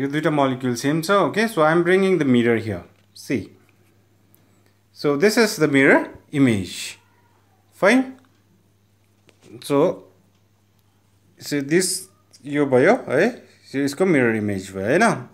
यो दुईवटा molecule same छ okay so I am bringing the mirror here see so this is the mirror image fine so so this यो भयो है सो यसको mirror image भयो होइन